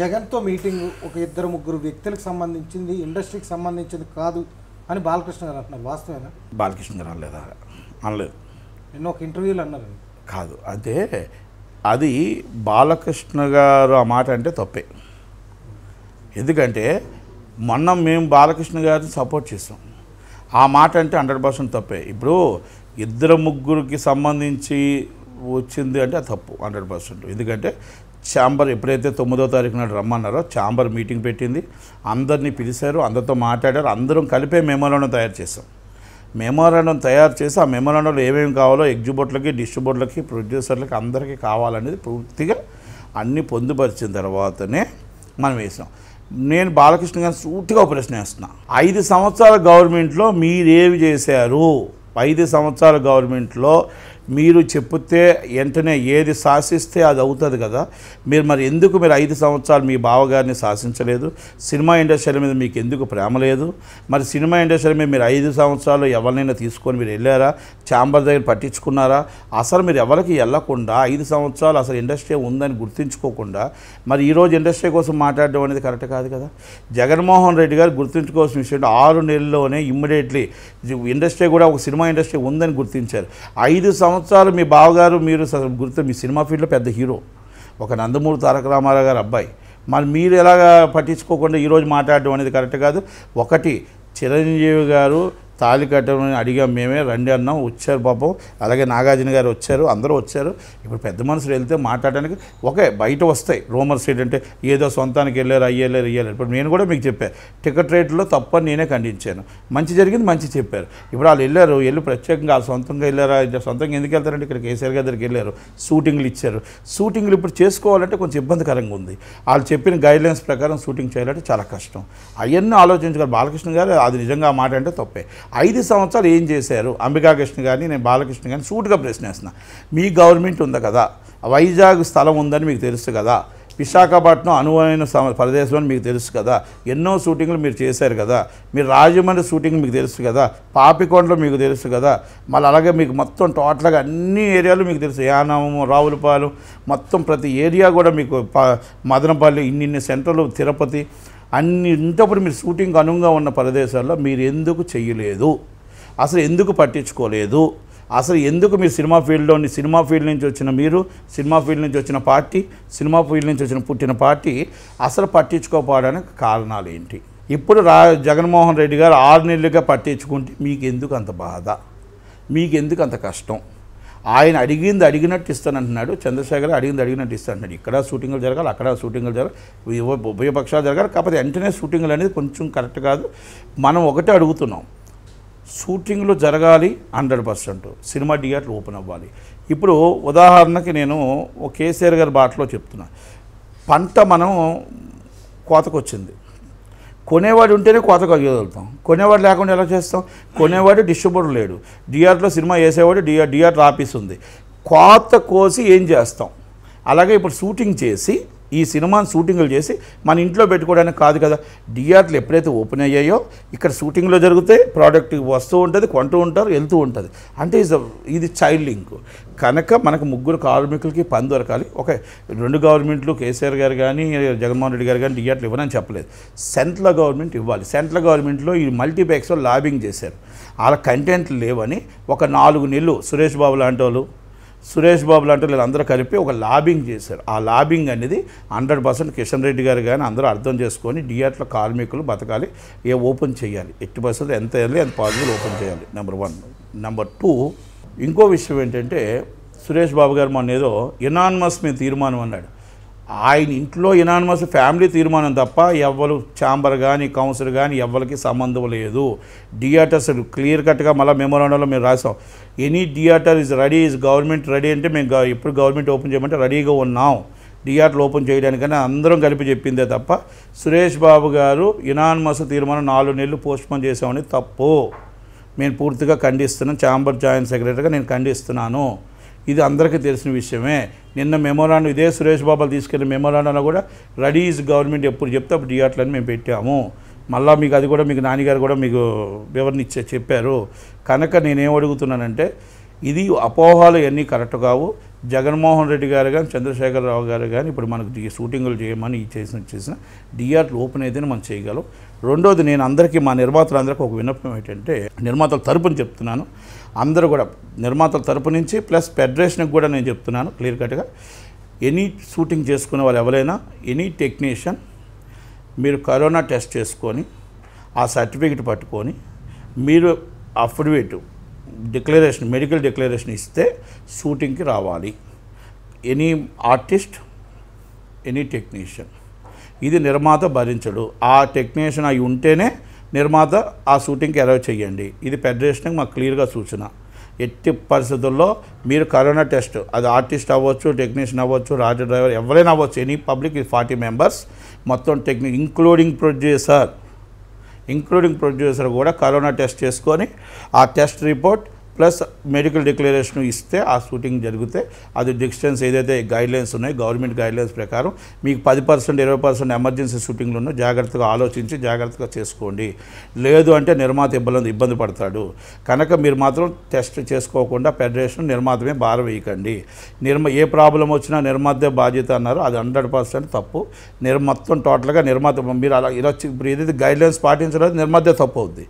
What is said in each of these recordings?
జగన్తో మీటింగ్ ఒక ఇద్దరు ముగ్గురు వ్యక్తులకు సంబంధించింది ఇండస్ట్రీకి సంబంధించింది కాదు అని బాలకృష్ణ గారు అంటున్నారు వాస్తవేనా బాలకృష్ణ గారు అనలేదా అనలేదు నేను ఒక ఇంటర్వ్యూలో అన్నారు కాదు అదే అది బాలకృష్ణ గారు ఆ మాట అంటే తప్పే ఎందుకంటే మొన్న మేము బాలకృష్ణ గారిని సపోర్ట్ చేస్తాం ఆ మాట అంటే హండ్రెడ్ పర్సెంట్ తప్పే ఇప్పుడు ఇద్దరు ముగ్గురికి సంబంధించి వచ్చింది అంటే తప్పు హండ్రెడ్ పర్సెంట్ ఎందుకంటే ఛాంబర్ ఎప్పుడైతే తొమ్మిదో తారీఖు నాడు రమ్మన్నారో ఛాంబర్ మీటింగ్ పెట్టింది అందరినీ పిలిచారు అందరితో మాట్లాడారు అందరం కలిపే మెమోరాండం తయారు చేసాం మెమోరాండం తయారు చేసి ఆ మెమోరాండంలో ఏమేమి కావాలో ఎగ్జిబోట్లకి డిస్ట్రిబ్యూటర్లకి ప్రొడ్యూసర్లకి అందరికీ కావాలనేది పూర్తిగా అన్నీ పొందుపరిచిన తర్వాతనే మనం వేసినాం నేను బాలకృష్ణ గారిని సూటిగా ప్రశ్న వేస్తున్నా ఐదు సంవత్సరాల గవర్నమెంట్లో మీరేమి చేశారు ఐదు సంవత్సరాల గవర్నమెంట్లో మీరు చెప్తే వెంటనే ఏది శాసిస్తే అది అవుతుంది కదా మీరు మరి ఎందుకు మీరు ఐదు సంవత్సరాలు మీ బావగారిని శాసించలేదు సినిమా ఇండస్ట్రీ మీద మీకు ఎందుకు ప్రేమ లేదు మరి సినిమా ఇండస్ట్రీ మీద మీరు ఐదు సంవత్సరాలు ఎవరినైనా తీసుకొని మీరు వెళ్ళారా ఛాంబర్ దగ్గర పట్టించుకున్నారా అసలు మీరు ఎవరికి వెళ్ళకుండా ఐదు సంవత్సరాలు అసలు ఇండస్ట్రీ ఉందని గుర్తించుకోకుండా మరి ఈరోజు ఇండస్ట్రీ కోసం మాట్లాడడం అనేది కరెక్ట్ కాదు కదా జగన్మోహన్ రెడ్డి గారు గుర్తించుకోవాల్సిన విషయం ఆరు నెలల్లోనే ఇమ్మీడియట్లీ ఇండస్ట్రీ కూడా ఒక సినిమా ఇండస్ట్రీ ఉందని గుర్తించారు ఐదు సంవత్సరాలు సంవత్సరాలు మీ బావగారు మీరు గుర్తు మీ సినిమా ఫీల్డ్లో పెద్ద హీరో ఒక నందమూరి తారక రామారావు గారు అబ్బాయి మరి మీరు ఎలాగ పట్టించుకోకుండా ఈరోజు మాట్లాడడం అనేది కరెక్ట్ కాదు ఒకటి చిరంజీవి గారు తాళి కట్టమని అడిగాం మేమే రండి అన్నాం వచ్చారు పాపం అలాగే నాగార్జున గారు వచ్చారు అందరూ వచ్చారు ఇప్పుడు పెద్ద మనుషులు వెళ్తే మాట్లాడడానికి ఒకే బయట వస్తాయి రూమర్స్ ఏంటంటే ఏదో సొంతానికి వెళ్ళారు అయ్యేలేరు ఇయ్యలేరు ఇప్పుడు నేను కూడా మీకు చెప్పాను టికెట్ రేట్లో తప్పని నేనే ఖండించాను మంచి జరిగింది మంచి చెప్పారు ఇప్పుడు వాళ్ళు వెళ్ళారు వెళ్ళి ప్రత్యేకంగా వాళ్ళు సొంతంగా వెళ్ళారా సొంతంగా ఎందుకు వెళ్తారంటే ఇక్కడ కేసీఆర్ గారి దగ్గరికి వెళ్ళారు షూటింగ్లు ఇచ్చారు షూటింగ్లు ఇప్పుడు చేసుకోవాలంటే కొంచెం ఇబ్బందికరంగా ఉంది వాళ్ళు చెప్పిన గైడ్లైన్స్ ప్రకారం షూటింగ్ చేయాలంటే చాలా కష్టం అవన్నీ ఆలోచించగలరు బాలకృష్ణ గారు అది నిజంగా మాట అంటే తప్పే ఐదు సంవత్సరాలు ఏం చేశారు అంబికాకృష్ణ గారిని నేను బాలకృష్ణ గారిని సూటుగా ప్రశ్నిస్తున్నా మీ గవర్నమెంట్ ఉంది కదా వైజాగ్ స్థలం ఉందని మీకు తెలుసు కదా విశాఖపట్నం అనువైన ప్రదేశం అని మీకు తెలుసు కదా ఎన్నో షూటింగ్లు మీరు చేశారు కదా మీరు రాజమండ్రి షూటింగ్ మీకు తెలుసు కదా పాపికొండలు మీకు తెలుసు కదా మళ్ళీ అలాగే మీకు మొత్తం టోటల్గా అన్ని ఏరియాలు మీకు తెలుసు యానము రావులపాలు మొత్తం ప్రతి ఏరియా కూడా మీకు మదనపల్లి ఇన్నిన్ని సెంటర్లు తిరుపతి అన్ని ఇంతప్పుడు మీరు షూటింగ్ అనువుగా ఉన్న ప్రదేశాల్లో మీరు ఎందుకు చేయలేదు అసలు ఎందుకు పట్టించుకోలేదు అసలు ఎందుకు మీరు సినిమా ఫీల్డ్లోని సినిమా ఫీల్డ్ నుంచి వచ్చిన మీరు సినిమా ఫీల్డ్ నుంచి వచ్చిన పార్టీ సినిమా ఫీల్డ్ నుంచి వచ్చిన పుట్టిన పార్టీ అసలు పట్టించుకోపోవడానికి కారణాలు ఏంటి ఇప్పుడు రా జగన్మోహన్ రెడ్డి గారు ఆరు నెలలుగా పట్టించుకుంటే మీకు ఎందుకు అంత బాధ మీకు ఎందుకు అంత కష్టం ఆయన అడిగింది అడిగినట్టు ఇస్తానంటున్నాడు చంద్రశేఖర్ అడిగింది అడిగినట్టు ఇస్తానంటున్నాడు ఇక్కడ షూటింగ్లు జరగాలి అక్కడ షూటింగ్లు జరగాలి ఉభయపక్షాలు జరగాలి కాకపోతే వెంటనే షూటింగ్లు అనేది కొంచెం కరెక్ట్ కాదు మనం ఒకటే అడుగుతున్నాం షూటింగ్లు జరగాలి హండ్రెడ్ పర్సెంట్ సినిమా థియేటర్లు ఓపెన్ అవ్వాలి ఇప్పుడు ఉదాహరణకి నేను కేసీఆర్ గారి బాటలో చెప్తున్నా పంట మనం కోతకొచ్చింది కొనేవాడు ఉంటేనే కోత కలగలుగుతాం కొనేవాడు లేకుండా ఎలా చేస్తాం కొనేవాడు డిస్ట్రిబ్యూటర్ లేడు డిఆర్లో సినిమా వేసేవాడు డిఆర్ డిఆర్ ఆఫీస్ ఉంది కోత కోసి ఏం చేస్తాం అలాగే ఇప్పుడు షూటింగ్ చేసి ఈ సినిమాను షూటింగ్లు చేసి మన ఇంట్లో పెట్టుకోవడానికి కాదు కదా థియేటర్లు ఎప్పుడైతే ఓపెన్ అయ్యాయో ఇక్కడ షూటింగ్లో జరిగితే ప్రోడక్ట్ వస్తూ ఉంటుంది కొంటూ ఉంటారు వెళ్తూ ఉంటుంది అంటే ఇస్ ఇది చైల్డ్ లింక్ కనుక మనకు ముగ్గురు కార్మికులకి పని దొరకాలి ఒక రెండు గవర్నమెంట్లు కేసీఆర్ గారు కానీ జగన్మోహన్ రెడ్డి గారు కానీ థియేటర్లు ఇవ్వనని చెప్పలేదు సెంట్రల్ గవర్నమెంట్ ఇవ్వాలి సెంట్రల్ గవర్నమెంట్లో ఈ మల్టీప్లెక్స్లో లాబింగ్ చేశారు వాళ్ళ కంటెంట్లు లేవని ఒక నాలుగు నెలలు సురేష్ బాబు లాంటి వాళ్ళు సురేష్ బాబు లాంటి వీళ్ళందరూ కలిపి ఒక లాబింగ్ చేశారు ఆ లాబింగ్ అనేది హండ్రెడ్ పర్సెంట్ కిషన్ రెడ్డి గారు కానీ అందరూ అర్థం చేసుకొని డిఆర్ట్లో కార్మికులు బతకాలి ఏ ఓపెన్ చేయాలి ఎట్టి పర్సెంట్ ఎంత వెళ్ళి ఎంత పాజిబుల్ ఓపెన్ చేయాలి నెంబర్ వన్ నెంబర్ టూ ఇంకో విషయం ఏంటంటే సురేష్ బాబు గారు మొన్న ఏదో ఎనానమస్ మీ తీర్మానం అన్నాడు ఆయన ఇంట్లో ఇనానిమస్ ఫ్యామిలీ తీర్మానం తప్ప ఎవ్వరు ఛాంబర్ కానీ కౌన్సిల్ కానీ ఎవ్వరికి సంబంధం లేదు థియేటర్స్ క్లియర్ కట్గా మళ్ళీ మెమోరాండంలో మేము రాసాం any theatre is ready is government ready అంటే మేము ఎప్పుడు గవర్నమెంట్ ఓపెన్ చేయమంటే రెడీగా ఉన్నాం థియేటర్ ఓపెన్ చేయడానికైనా అందరం కలిపి చెప్పిందే తప్ప సురేష్ బాబు గారు ఇనానిమస్ తీర్మానం నాలుగు నెలలు పోన్ చేసామని తప్పు నేను పూర్తిగా ఖండిస్తున్నాను ఛాంబర్ జాయింట్ సెక్రటరీగా నేను ఖండిస్తున్నాను ఇది అందరికీ తెలిసిన విషయమే నిన్న మెమోరాండం ఇదే సురేష్ బాబాలు తీసుకెళ్లిన మెమోరాండంలో కూడా రెడీ ఈజ్ గవర్నమెంట్ ఎప్పుడు చెప్తే అప్పుడు డిఆర్ట్లని మేము పెట్టాము మళ్ళీ మీకు అది కూడా మీకు నాన్నగారు కూడా మీకు వివరణ ఇచ్చే చెప్పారు కనుక నేనేం అడుగుతున్నానంటే ఇది అపోహలు ఇవన్నీ కరెక్ట్ కావు జగన్మోహన్ రెడ్డి గారు కానీ చంద్రశేఖరరావు గారు కానీ ఇప్పుడు మనకు షూటింగులు చేయమని చేసిన చేసిన డిఆర్లు ఓపెన్ అయితేనే మనం చేయగలం రెండోది నేను అందరికీ మా నిర్మాతలందరికీ ఒక విన్నపం ఏంటంటే నిర్మాతల తరపున చెప్తున్నాను అందరూ కూడా నిర్మాతల తరపు నుంచి ప్లస్ ఫెడరేషన్కి కూడా నేను చెప్తున్నాను క్లియర్ కట్గా ఎనీ షూటింగ్ చేసుకునే వాళ్ళు ఎవరైనా ఎనీ టెక్నీషియన్ మీరు కరోనా టెస్ట్ చేసుకొని ఆ సర్టిఫికెట్ పట్టుకొని మీరు అఫిడవిట్ డిక్లరేషన్ మెడికల్ డిక్లరేషన్ ఇస్తే షూటింగ్కి రావాలి ఎనీ ఆర్టిస్ట్ ఎనీ టెక్నీషియన్ ఇది నిర్మాత భరించడు ఆ టెక్నీషియన్ అవి ఉంటేనే నిర్మాత ఆ షూటింగ్కి అలౌ చేయండి ఇది ఫెడరేషన్కి మాకు క్లియర్గా సూచన ఎట్టి పరిస్థితుల్లో మీరు కరోనా టెస్ట్ అది ఆర్టిస్ట్ అవ్వచ్చు టెక్నీషియన్ అవ్వచ్చు రాజు డ్రైవర్ ఎవరైనా అవ్వచ్చు ఎనీ పబ్లిక్ ఇది ఫార్టీ మెంబర్స్ మొత్తం technique including producer including producer కూడా కరోనా టెస్ట్ చేసుకొని ఆ test report plus medical declaration ఇస్తే ఆ షూటింగ్ జరిగితే అది డిస్టెన్స్ ఏదైతే గైడ్లైన్స్ ఉన్నాయో గవర్నమెంట్ గైడ్లైన్స్ ప్రకారం మీకు పది పర్సెంట్ ఇరవై పర్సెంట్ ఎమర్జెన్సీ షూటింగ్లు ఉన్న జాగ్రత్తగా ఆలోచించి జాగ్రత్తగా చేసుకోండి లేదు అంటే నిర్మాత ఇబ్బంది ఇబ్బంది పడతాడు కనుక మీరు మాత్రం టెస్ట్ చేసుకోకుండా ఫెడరేషన్ నిర్మాతమే భారం వేయకండి నిర్మ ఏ ప్రాబ్లం వచ్చినా నిర్మాతే బాధ్యత అన్నారు అది హండ్రెడ్ పర్సెంట్ తప్పు నిర్మాతం టోటల్గా నిర్మాత మీరు అలా ఇలా ఇప్పుడు ఏదైతే గైడ్లైన్స్ పాటించలేదు నిర్మాతే తప్పు అవుద్ది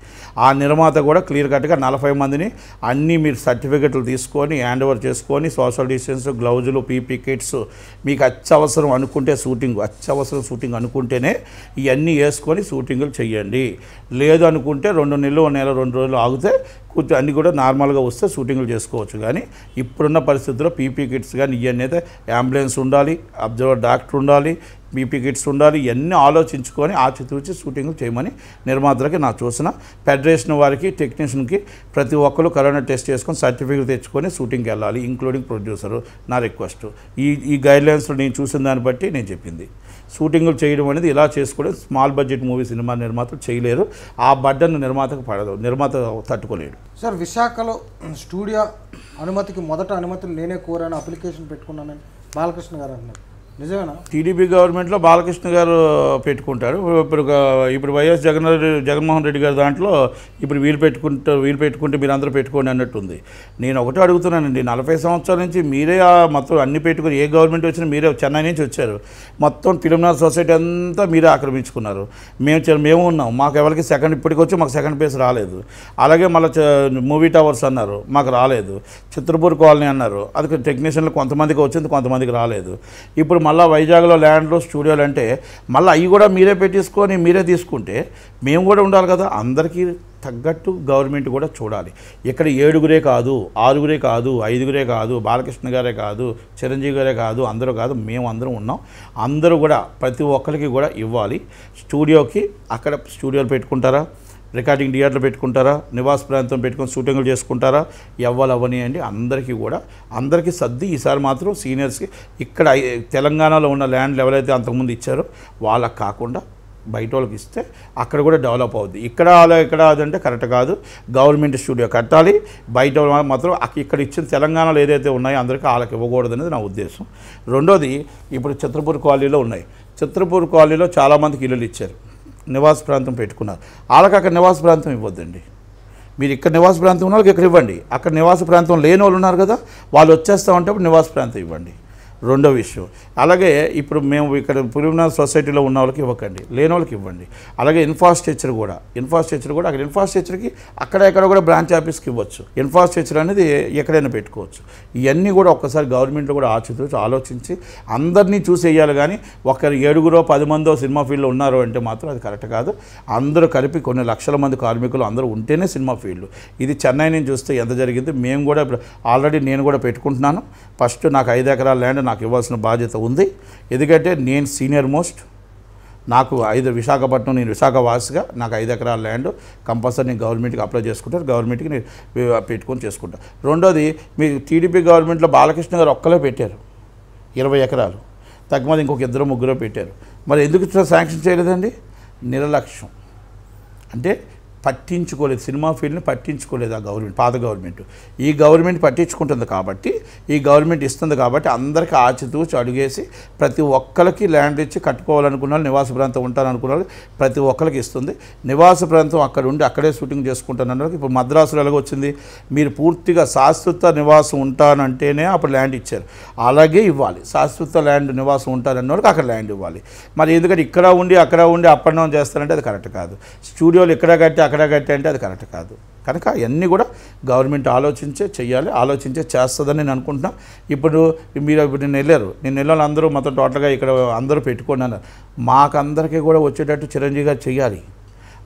ఆ నిర్మాత కూడా క్లియర్ కట్గా నలభై మందిని అన్నీ మీరు సర్టిఫికెట్లు తీసుకొని హ్యాండ్ ఓవర్ చేసుకొని సోషల్ డిస్టెన్స్ గ్లౌజులు పీపీ కిట్స్ మీకు అత్యవసరం అనుకుంటే షూటింగ్ అత్యవసరం షూటింగ్ అనుకుంటేనే ఇవన్నీ వేసుకొని షూటింగ్లు చేయండి లేదు అనుకుంటే రెండు నెలలు నెల రెండు రోజులు ఆగితే కొంచెం అన్నీ కూడా నార్మల్గా వస్తే షూటింగ్లు చేసుకోవచ్చు కానీ ఇప్పుడున్న పరిస్థితుల్లో పీపీ కిట్స్ కానీ ఇవన్నీ అయితే అంబులెన్స్ ఉండాలి అబ్జర్వర్ డాక్టర్ ఉండాలి బీపీ కిట్స్ ఉండాలి ఇవన్నీ ఆలోచించుకొని ఆచితూచి షూటింగ్ చేయమని నిర్మాతలకి నా చూసిన ఫెడరేషన్ వారికి టెక్నీషియన్కి ప్రతి ఒక్కరు కరోనా టెస్ట్ చేసుకొని సర్టిఫికేట్ తెచ్చుకొని షూటింగ్కి వెళ్ళాలి ఇంక్లూడింగ్ ప్రొడ్యూసరు నా రిక్వెస్ట్ ఈ ఈ గైడ్లైన్స్లో నేను చూసిన దాన్ని బట్టి నేను చెప్పింది షూటింగ్లు చేయడం అనేది ఇలా చేసుకోవడం స్మాల్ బడ్జెట్ మూవీ సినిమా నిర్మాతలు చేయలేరు ఆ బడ్డను నిర్మాతకు పడదు నిర్మాత తట్టుకోలేడు సార్ విశాఖలో స్టూడియో అనుమతికి మొదట అనుమతులు నేనే కోరాను అప్లికేషన్ పెట్టుకున్నానని బాలకృష్ణ గారు అన్నారు నిజమేనా టీడీపీ గవర్నమెంట్లో బాలకృష్ణ గారు పెట్టుకుంటారు ఇప్పుడు ఇప్పుడు వైఎస్ జగన్ జగన్మోహన్ రెడ్డి గారి దాంట్లో ఇప్పుడు వీలు పెట్టుకుంటే వీలు పెట్టుకుంటే మీరు అందరూ పెట్టుకోండి అన్నట్టుంది నేను ఒకటే అడుగుతున్నానండి నలభై సంవత్సరాల నుంచి మీరే మొత్తం అన్ని పెట్టుకుని ఏ గవర్నమెంట్ వచ్చినా మీరే చెన్నై నుంచి వచ్చారు మొత్తం ఫిలింనార్ సొసైటీ అంతా మీరే ఆక్రమించుకున్నారు మేము మేము ఉన్నాం మాకు ఎవరికి సెకండ్ ఇప్పటికొచ్చి మాకు సెకండ్ ప్లేస్ రాలేదు అలాగే మళ్ళీ మూవీ టవర్స్ అన్నారు మాకు రాలేదు చిత్రపూర్ కాలనీ అన్నారు అది టెక్నీషియన్లు కొంతమందికి వచ్చింది కొంతమందికి రాలేదు ఇప్పుడు మళ్ళీ వైజాగ్లో ల్యాండ్లు స్టూడియోలు అంటే మళ్ళీ అవి కూడా మీరే పెట్టేసుకొని మీరే తీసుకుంటే మేము కూడా ఉండాలి కదా అందరికీ తగ్గట్టు గవర్నమెంట్ కూడా చూడాలి ఇక్కడ ఏడుగురే కాదు ఆరుగురే కాదు ఐదుగురే కాదు బాలకృష్ణ గారే కాదు చిరంజీవి గారే కాదు అందరూ కాదు మేము అందరం ఉన్నాం అందరూ కూడా ప్రతి ఒక్కరికి కూడా ఇవ్వాలి స్టూడియోకి అక్కడ స్టూడియోలు పెట్టుకుంటారా రికార్డింగ్ డిఆర్లు పెట్టుకుంటారా నివాస ప్రాంతం పెట్టుకొని షూటింగ్లు చేసుకుంటారా ఎవ్వలు అండి అందరికీ కూడా అందరికీ సర్ది ఈసారి మాత్రం సీనియర్స్కి ఇక్కడ తెలంగాణలో ఉన్న ల్యాండ్లు ఎవరైతే అంతకుముందు ఇచ్చారో వాళ్ళకి కాకుండా బయట వాళ్ళకి ఇస్తే అక్కడ కూడా డెవలప్ అవుద్ది ఇక్కడ అలా ఇక్కడ అదంటే కరెక్ట్ కాదు గవర్నమెంట్ స్టూడియో కట్టాలి బయట మాత్రం ఇక్కడ ఇచ్చిన తెలంగాణలో ఏదైతే ఉన్నాయో అందరికీ వాళ్ళకి ఇవ్వకూడదు అనేది నా ఉద్దేశం రెండోది ఇప్పుడు చిత్రపూర్ కాలనీలో ఉన్నాయి చిత్రపూర్ కాలనీలో చాలామందికి ఇల్లులు ఇచ్చారు నివాస ప్రాంతం పెట్టుకున్నారు వాళ్ళకి అక్కడ నివాస ప్రాంతం ఇవ్వద్దండి మీరు ఇక్కడ నివాస ప్రాంతం ఉన్న వాళ్ళకి ఇక్కడ ఇవ్వండి అక్కడ నివాస ప్రాంతం లేని వాళ్ళు ఉన్నారు కదా వాళ్ళు వచ్చేస్తామంటే నివాస ప్రాంతం ఇవ్వండి రెండో విషయం అలాగే ఇప్పుడు మేము ఇక్కడ పులిమినార్ సొసైటీలో ఉన్న వాళ్ళకి ఇవ్వకండి లేని వాళ్ళకి ఇవ్వండి అలాగే ఇన్ఫ్రాస్ట్రక్చర్ కూడా ఇన్ఫ్రాస్ట్రక్చర్ కూడా అక్కడ ఇన్ఫ్రాస్ట్రక్చర్కి అక్కడ ఎక్కడ కూడా బ్రాంచ్ ఆఫీస్కి ఇవ్వచ్చు ఇన్ఫ్రాస్ట్రక్చర్ అనేది ఎక్కడైనా పెట్టుకోవచ్చు ఇవన్నీ కూడా ఒక్కసారి గవర్నమెంట్లో కూడా ఆచితూచి ఆలోచించి అందరినీ చూసి వేయాలి కానీ ఒకరు ఏడుగురో పది మందో సినిమా ఫీల్డ్లో ఉన్నారో అంటే మాత్రం అది కరెక్ట్ కాదు అందరూ కలిపి కొన్ని లక్షల మంది కార్మికులు అందరూ ఉంటేనే సినిమా ఫీల్డ్ ఇది చెన్నై నుంచి చూస్తే ఎంత జరిగింది మేము కూడా ఆల్రెడీ నేను కూడా పెట్టుకుంటున్నాను ఫస్ట్ నాకు ఐదు ఎకరాల ల్యాండ్ నాకు ఇవ్వాల్సిన బాధ్యత ఉంది ఎందుకంటే నేను సీనియర్ మోస్ట్ నాకు ఐదు విశాఖపట్నం నేను విశాఖ వాసిగా నాకు ఐదు ఎకరాల ల్యాండ్ కంపల్సరీ నేను గవర్నమెంట్కి అప్లై చేసుకుంటారు గవర్నమెంట్కి నేను పెట్టుకొని చేసుకుంటాను రెండోది మీ టీడీపీ గవర్నమెంట్లో బాలకృష్ణ గారు ఒక్కలే పెట్టారు ఇరవై ఎకరాలు తగ్గమది ఇంకొక ఇద్దరు ముగ్గురు పెట్టారు మరి ఎందుకు శాంక్షన్ చేయలేదండి నిర్లక్ష్యం అంటే పట్టించుకోలేదు సినిమా ఫీల్డ్ని పట్టించుకోలేదు ఆ గవర్నమెంట్ పాత గవర్నమెంట్ ఈ గవర్నమెంట్ పట్టించుకుంటుంది కాబట్టి ఈ గవర్నమెంట్ ఇస్తుంది కాబట్టి అందరికీ ఆచితూచి అడుగేసి ప్రతి ఒక్కరికి ల్యాండ్ ఇచ్చి కట్టుకోవాలనుకున్న నివాస ప్రాంతం ఉంటారనుకున్న వాళ్ళు ప్రతి ఒక్కరికి ఇస్తుంది నివాస ప్రాంతం అక్కడ ఉండి అక్కడే షూటింగ్ చేసుకుంటానన్న ఇప్పుడు మద్రాసులో ఎలాగొచ్చింది మీరు పూర్తిగా శాశ్వత నివాసం ఉంటానంటేనే అప్పుడు ల్యాండ్ ఇచ్చారు అలాగే ఇవ్వాలి శాశ్వత ల్యాండ్ నివాసం ఉంటారన్న అక్కడ ల్యాండ్ ఇవ్వాలి మరి ఎందుకంటే ఇక్కడ ఉండి అక్కడ ఉండి అప్ అండ్ డౌన్ చేస్తారంటే అది కరెక్ట్ కాదు స్టూడియోలు ఇక్కడ కట్టి అక్కడ ఎక్కడగైతే అంటే అది కరెక్ట్ కాదు కనుక అవన్నీ కూడా గవర్నమెంట్ ఆలోచించే చెయ్యాలి ఆలోచించే చేస్తుందని నేను అనుకుంటున్నా ఇప్పుడు మీరు ఇప్పుడు నేను వెళ్ళారు నేను వెళ్ళాలి అందరూ మొత్తం టోటల్గా ఇక్కడ అందరూ పెట్టుకోండి అన్నారు మాకందరికీ కూడా వచ్చేటట్టు చిరంజీవి గారు చెయ్యాలి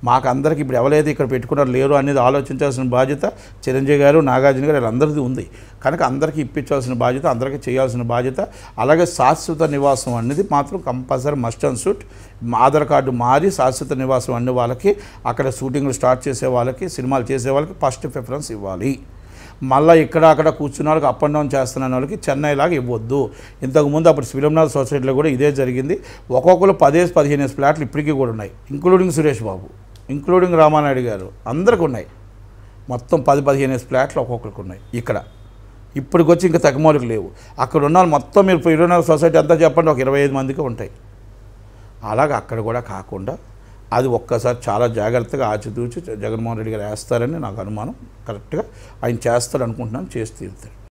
మాకు అందరికి ఇప్పుడు ఎవరైతే ఇక్కడ పెట్టుకున్నారు లేరు అనేది ఆలోచించాల్సిన బాధ్యత చిరంజీవి గారు నాగార్జున గారు వీళ్ళందరిది ఉంది కనుక అందరికీ ఇప్పించాల్సిన బాధ్యత అందరికీ చేయాల్సిన బాధ్యత అలాగే శాశ్వత నివాసం అనేది మాత్రం compulsory must and should Aadhaar card మారి శాశ్వత నివాసం అన్ని వాళ్ళకి అక్కడ షూటింగ్లు స్టార్ట్ చేసే వాళ్ళకి సినిమాలు చేసే వాళ్ళకి ఫస్ట్ ప్రిఫరెన్స్ ఇవ్వాలి మళ్ళీ ఇక్కడ అక్కడ కూర్చున్న వాళ్ళకి అప్ అండ్ డౌన్ చేస్తున్న వాళ్ళకి చెన్నైలాగా ఇవ్వద్దు ఇంతకుముందు అప్పుడు ఫిలింనార్ సొసైటీలో కూడా ఇదే జరిగింది ఒక్కొక్కరు పదేసి పదిహేను ఫ్లాట్లు ఇప్పటికీ కూడా ఉన్నాయి ఇంక్లూడింగ్ సురేష్ బాబు ఇంక్లూడింగ్ రామానాయుడు గారు అందరికి ఉన్నాయి మొత్తం పది పదిహేను ఫ్లాట్లు ఒక్కొక్కరికి ఉన్నాయి ఇక్కడ ఇప్పటికొచ్చి ఇంకా తగ్గమౌలికి లేవు అక్కడ ఉన్న మొత్తం మీరు ఇరవై నాలుగు సొసైటీ అంతా చెప్పండి ఒక ఇరవై ఐదు మందికి ఉంటాయి అలాగ అక్కడ కూడా కాకుండా అది ఒక్కసారి చాలా జాగ్రత్తగా ఆచితూచి జగన్మోహన్ రెడ్డి గారు వేస్తారని నాకు అనుమానం కరెక్ట్గా ఆయన చేస్తారు అనుకుంటున్నాను చేసి తీరుతాడు